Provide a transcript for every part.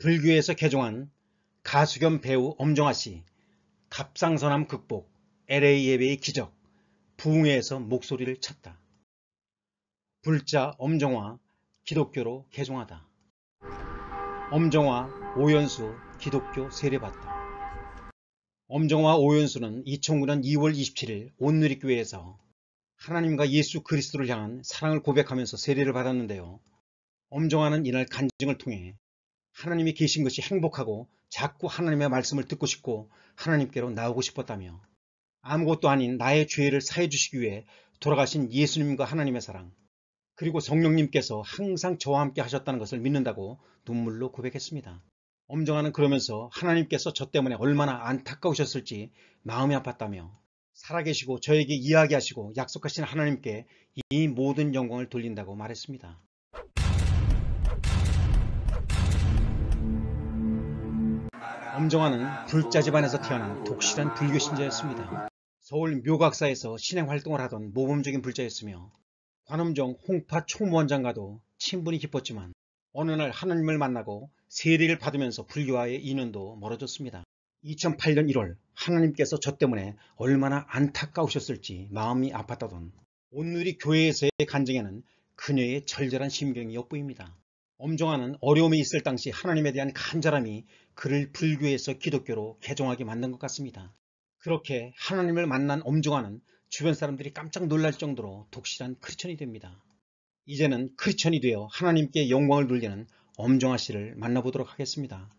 불교에서 개종한 가수 겸 배우 엄정화 씨, 갑상선암 극복, LA 예배의 기적, 부흥회에서 목소리를 찾다. 불자 엄정화 기독교로 개종하다. 엄정화 오연수 기독교 세례받다. 엄정화 오연수는 2009년 2월 27일 온누리교회에서 하나님과 예수 그리스도를 향한 사랑을 고백하면서 세례를 받았는데요. 엄정화는 이날 간증을 통해 하나님이 계신 것이 행복하고 자꾸 하나님의 말씀을 듣고 싶고 하나님께로 나오고 싶었다며 아무것도 아닌 나의 죄를 사해 주시기 위해 돌아가신 예수님과 하나님의 사랑 그리고 성령님께서 항상 저와 함께 하셨다는 것을 믿는다고 눈물로 고백했습니다. 엄정아는 그러면서 하나님께서 저 때문에 얼마나 안타까우셨을지 마음이 아팠다며 살아계시고 저에게 이야기하시고 약속하신 하나님께 이 모든 영광을 돌린다고 말했습니다. 엄정화는 불자 집안에서 태어난 독실한 불교 신자였습니다. 서울 묘각사에서 신행 활동을 하던 모범적인 불자였으며 관음종 홍파 총무원장과도 친분이 깊었지만 어느 날하느님을 만나고 세례를 받으면서 불교와의 인연도 멀어졌습니다. 2008년 1월 하느님께서저 때문에 얼마나 안타까우셨을지 마음이 아팠다던 온누리 교회에서의 간증에는 그녀의 절절한 심경이 엿보입니다. 엄정화는 어려움이 있을 당시 하나님에 대한 간절함이 그를 불교에서 기독교로 개종하게 만든 것 같습니다. 그렇게 하나님을 만난 엄정화는 주변 사람들이 깜짝 놀랄 정도로 독실한 크리천이 됩니다. 이제는 크리천이 되어 하나님께 영광을 돌리는 엄정화 씨를 만나보도록 하겠습니다.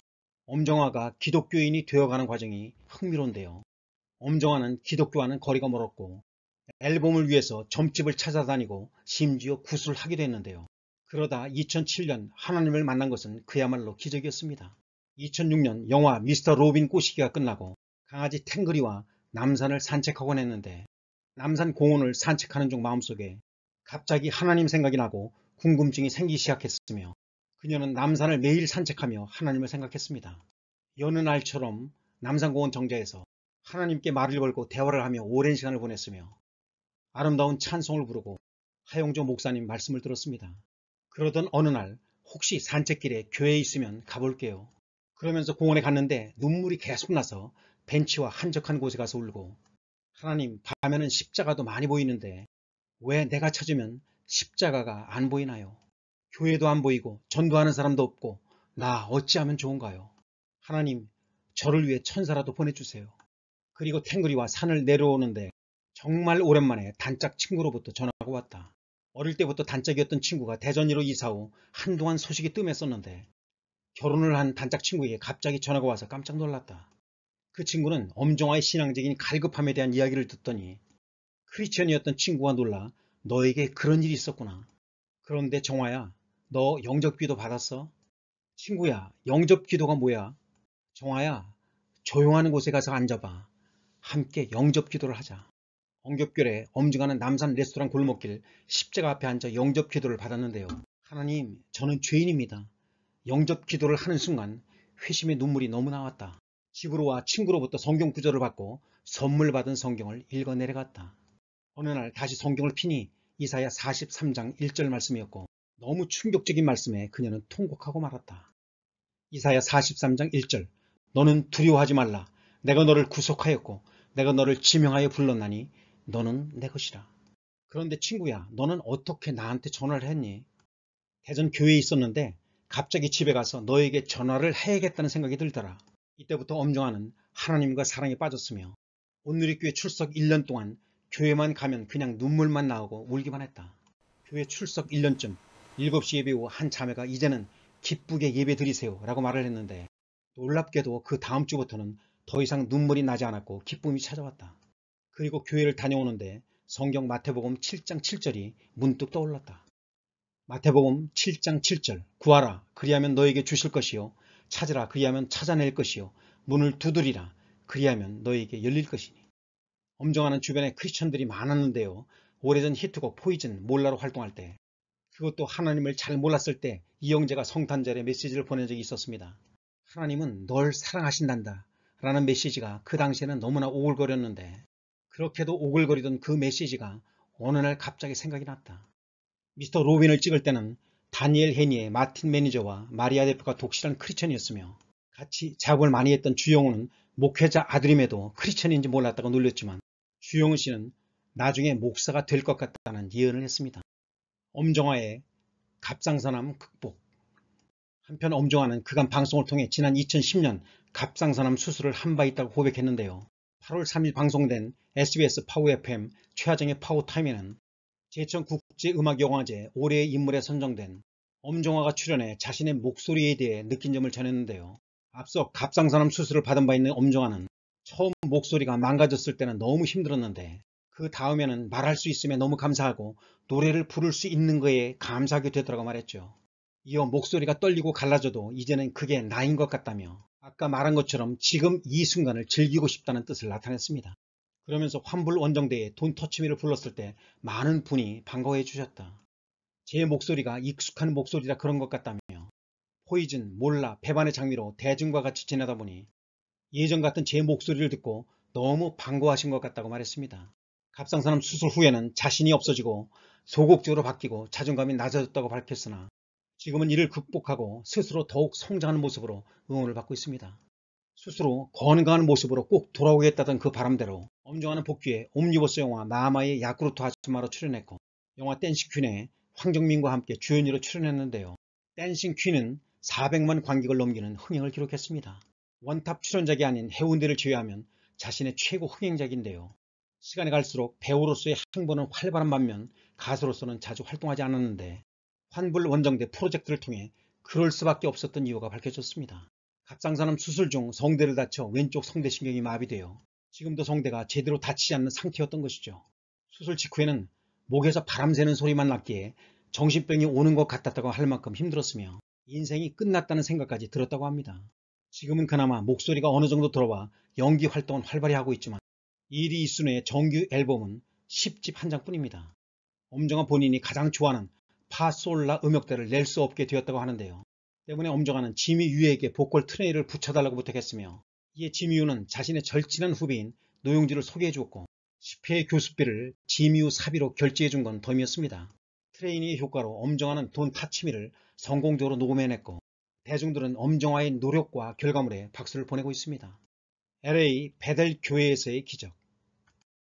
엄정화가 기독교인이 되어가는 과정이 흥미로운데요. 엄정화는 기독교와는 거리가 멀었고 앨범을 위해서 점집을 찾아다니고 심지어 구슬을 하기도 했는데요. 그러다 2007년 하나님을 만난 것은 그야말로 기적이었습니다. 2006년 영화 미스터 로빈 꼬시기가 끝나고 강아지 탱그리와 남산을 산책하곤 했는데 남산 공원을 산책하는 중 마음속에 갑자기 하나님 생각이 나고 궁금증이 생기기 시작했으며 그녀는 남산을 매일 산책하며 하나님을 생각했습니다. 여느 날처럼 남산공원 정자에서 하나님께 말을 걸고 대화를 하며 오랜 시간을 보냈으며 아름다운 찬송을 부르고 하용조 목사님 말씀을 들었습니다. 그러던 어느 날 혹시 산책길에 교회 있으면 가볼게요. 그러면서 공원에 갔는데 눈물이 계속 나서 벤치와 한적한 곳에 가서 울고 하나님 밤에는 십자가도 많이 보이는데 왜 내가 찾으면 십자가가 안 보이나요? 교회도 안 보이고 전도하는 사람도 없고 나 어찌하면 좋은가요? 하나님 저를 위해 천사라도 보내주세요. 그리고 탱그리와 산을 내려오는데 정말 오랜만에 단짝 친구로부터 전화가 왔다. 어릴 때부터 단짝이었던 친구가 대전으로 이사 후 한동안 소식이 뜸했었는데 결혼을 한 단짝 친구에게 갑자기 전화가 와서 깜짝 놀랐다. 그 친구는 엄정화의 신앙적인 갈급함에 대한 이야기를 듣더니 크리스천이었던 친구가 놀라 너에게 그런 일이 있었구나. 그런데 정화야 너 영접기도 받았어? 친구야 영접기도가 뭐야? 정화야 조용한 곳에 가서 앉아봐. 함께 영접기도를 하자. 엉겹결에 엄중하는 남산 레스토랑 골목길 십자가 앞에 앉아 영접 기도를 받았는데요. 하나님 저는 죄인입니다. 영접 기도를 하는 순간 회심의 눈물이 너무 나왔다. 집으로와 친구로부터 성경 구절을 받고 선물 받은 성경을 읽어 내려갔다. 어느 날 다시 성경을 피니 이사야 43장 1절 말씀이었고 너무 충격적인 말씀에 그녀는 통곡하고 말았다. 이사야 43장 1절 너는 두려워하지 말라 내가 너를 구속하였고 내가 너를 지명하여 불렀나니 너는 내 것이라. 그런데 친구야, 너는 어떻게 나한테 전화를 했니? 대전 교회에 있었는데 갑자기 집에 가서 너에게 전화를 해야겠다는 생각이 들더라. 이때부터 엄정아는 하나님과 사랑에 빠졌으며 온누리교회 출석 1년 동안 교회만 가면 그냥 눈물만 나오고 울기만 했다. 교회 출석 1년쯤 7시 예배 후 한 자매가 이제는 기쁘게 예배 드리세요 라고 말을 했는데 놀랍게도 그 다음 주부터는 더 이상 눈물이 나지 않았고 기쁨이 찾아왔다. 그리고 교회를 다녀오는데 성경 마태복음 7장 7절이 문득 떠올랐다. 마태복음 7장 7절 구하라 그리하면 너에게 주실 것이요 찾으라 그리하면 찾아낼 것이요 문을 두드리라 그리하면 너에게 열릴 것이니 엄정하는 주변에 크리스천들이 많았는데요 오래전 히트곡 포이즌 몰라로 활동할 때 그것도 하나님을 잘 몰랐을 때 이영재가 성탄절에 메시지를 보낸 적이 있었습니다 하나님은 널 사랑하신단다 라는 메시지가 그 당시에는 너무나 오글거렸는데 그렇게도 오글거리던 그 메시지가 어느 날 갑자기 생각이 났다. 미스터 로빈을 찍을 때는 다니엘 헤니의 마틴 매니저와 마리아 대표가 독실한 크리천이었으며 같이 작업을 많이 했던 주영우는 목회자 아들임에도 크리천인지 몰랐다고 놀렸지만 주영우 씨는 나중에 목사가 될 것 같다는 예언을 했습니다. 엄정화의 갑상선암 극복 한편 엄정화는 그간 방송을 통해 지난 2010년 갑상선암 수술을 한 바 있다고 고백했는데요. 8월 3일 방송된 SBS 파우FM 최하정의 파우타임에는 제천 국제음악영화제 올해의 인물에 선정된 엄정화가 출연해 자신의 목소리에 대해 느낀 점을 전했는데요. 앞서 갑상선암 수술을 받은 바 있는 엄정화는 처음 목소리가 망가졌을 때는 너무 힘들었는데 그 다음에는 말할 수 있음에 너무 감사하고 노래를 부를 수 있는 거에 감사하게 되더라고 말했죠. 이어 목소리가 떨리고 갈라져도 이제는 그게 나인 것 같다며 아까 말한 것처럼 지금 이 순간을 즐기고 싶다는 뜻을 나타냈습니다. 그러면서 환불 원정대에 돈 터치미를 불렀을 때 많은 분이 반가워해 주셨다. 제 목소리가 익숙한 목소리라 그런 것 같다며 포이즌, 몰라, 배반의 장미로 대중과 같이 지내다 보니 예전 같은 제 목소리를 듣고 너무 반가워하신 것 같다고 말했습니다. 갑상선암 수술 후에는 자신이 없어지고 소극적으로 바뀌고 자존감이 낮아졌다고 밝혔으나 지금은 이를 극복하고 스스로 더욱 성장하는 모습으로 응원을 받고 있습니다. 스스로 건강한 모습으로 꼭 돌아오겠다던 그 바람대로 엄정하는 복귀에 옴니버스 영화 마마의 야쿠르트 아츠마로 출연했고 영화 댄싱 퀸에 황정민과 함께 주연으로 출연했는데요. 댄싱 퀸은 400만 관객을 넘기는 흥행을 기록했습니다. 원탑 출연작이 아닌 해운대를 제외하면 자신의 최고 흥행작인데요. 시간이 갈수록 배우로서의 행보는 활발한 반면 가수로서는 자주 활동하지 않았는데 환불 원정대 프로젝트를 통해 그럴 수밖에 없었던 이유가 밝혀졌습니다. 갑상선암 수술 중 성대를 다쳐 왼쪽 성대신경이 마비되어 지금도 성대가 제대로 다치지 않는 상태였던 것이죠. 수술 직후에는 목에서 바람 새는 소리만 났기에 정신병이 오는 것 같았다고 할 만큼 힘들었으며 인생이 끝났다는 생각까지 들었다고 합니다. 지금은 그나마 목소리가 어느 정도 들어와 연기 활동은 활발히 하고 있지만 이리 이순의 정규 앨범은 10집 한 장뿐입니다. 엄정한 본인이 가장 좋아하는 파솔라 음역대를 낼 수 없게 되었다고 하는데요. 때문에 엄정화는 지미유에게 보컬 트레이를 붙여달라고 부탁했으며 이에 지미유는 자신의 절친한 후배인 노용지를 소개해 주었고 10회의 교습비를 지미유 사비로 결제해 준 건 덤이었습니다. 트레이니의 효과로 엄정화는 돈 타치미를 성공적으로 녹음해냈고 대중들은 엄정화의 노력과 결과물에 박수를 보내고 있습니다. LA 베델 교회에서의 기적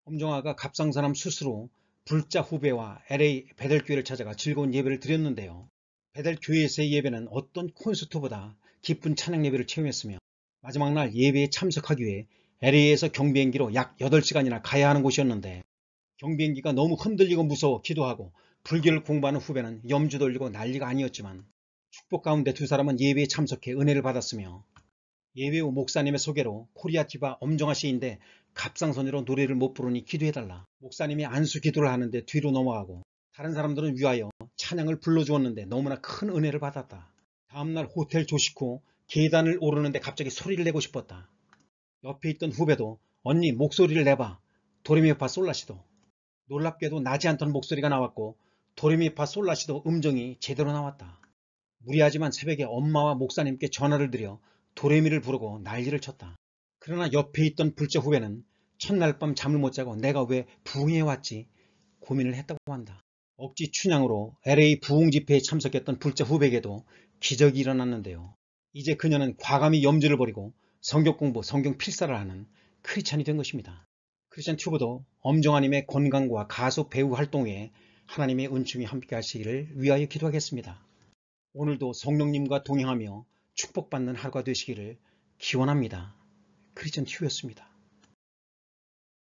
엄정화가 갑상선암 수술로 불자 후배와 LA 배달교회를 찾아가 즐거운 예배를 드렸는데요. 배달교회에서의 예배는 어떤 콘서트보다 기쁜 찬양 예배를 체험했으며 마지막 날 예배에 참석하기 위해 LA에서 경비행기로 약 8시간이나 가야 하는 곳이었는데 경비행기가 너무 흔들리고 무서워 기도하고 불교를 공부하는 후배는 염주 돌리고 난리가 아니었지만 축복 가운데 두 사람은 예배에 참석해 은혜를 받았으며 예배 후 목사님의 소개로 코리아 티바 엄정화 씨인데 갑상선으로 노래를 못 부르니 기도해달라. 목사님이 안수 기도를 하는데 뒤로 넘어가고 다른 사람들은 위하여 찬양을 불러주었는데 너무나 큰 은혜를 받았다. 다음날 호텔 조식 후 계단을 오르는데 갑자기 소리를 내고 싶었다. 옆에 있던 후배도 언니 목소리를 내봐. 도레미파 솔라시도. 놀랍게도 나지 않던 목소리가 나왔고 도레미파 솔라시도 음정이 제대로 나왔다. 무리하지만 새벽에 엄마와 목사님께 전화를 드려 도레미를 부르고 난리를 쳤다. 그러나 옆에 있던 불자 후배는 첫날 밤 잠을 못 자고 내가 왜 부흥에 왔지 고민을 했다고 한다. 억지 춘향으로 LA 부흥 집회에 참석했던 불자 후배에게도 기적이 일어났는데요. 이제 그녀는 과감히 염주를 버리고 성격 공부, 성경 필사를 하는 크리스찬이 된 것입니다. 크리스찬 튜브도 엄정하님의 건강과 가수 배우 활동 에 하나님의 은총이 함께 하시기를 위하여 기도하겠습니다. 오늘도 성령님과 동행하며 축복받는 하루가 되시기를 기원합니다. 크리스찬 튜브였습니다.